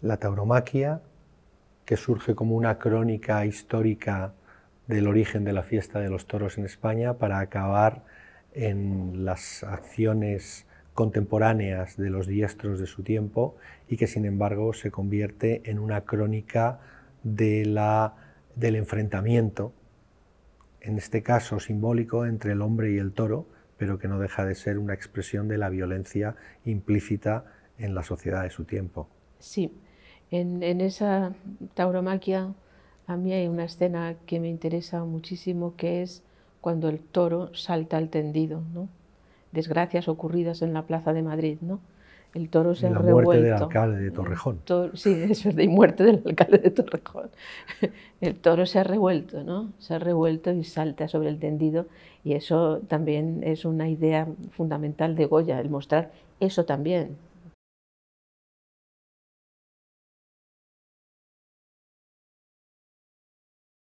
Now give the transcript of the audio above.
la tauromaquia, que surge como una crónica histórica del origen de la fiesta de los toros en España para acabar en las acciones contemporáneas de los diestros de su tiempo y que sin embargo se convierte en una crónica del enfrentamiento, en este caso simbólico, entre el hombre y el toro, pero que no deja de ser una expresión de la violencia implícita en la sociedad de su tiempo. Sí, en, esa tauromaquia a mí hay una escena que me interesa muchísimo, que es cuando el toro salta al tendido, Desgracias ocurridas en la Plaza de Madrid, ¿no? El toro se ha revuelto. muerte del alcalde de Torrejón. sí, eso es de muerte del alcalde de Torrejón. El toro se ha revuelto, ¿no? Se ha revuelto y salta sobre el tendido y eso también es una idea fundamental de Goya, el mostrar eso también,